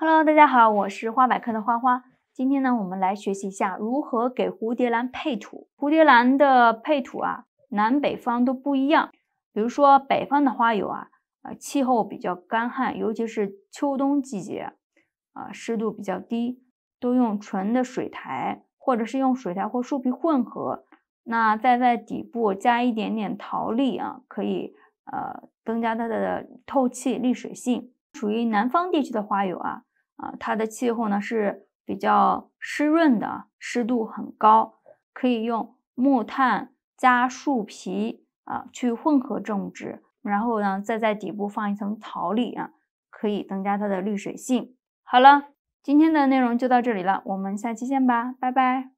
Hello，大家好，我是花百科的花花。今天呢，我们来学习一下如何给蝴蝶兰配土。蝴蝶兰的配土啊，南北方都不一样。比如说，北方的花友啊，呃，气候比较干旱，尤其是秋冬季节，啊，湿度比较低，都用纯的水苔，或者是用水苔或树皮混合，那再在底部加一点点陶粒啊，可以呃增加它的透气、利水性。属于南方地区的花友啊。啊，它的气候呢是比较湿润的，湿度很高，可以用木炭加树皮啊去混合种植，然后呢再在底部放一层陶粒啊，可以增加它的滤水性。好了，今天的内容就到这里了，我们下期见吧，拜拜。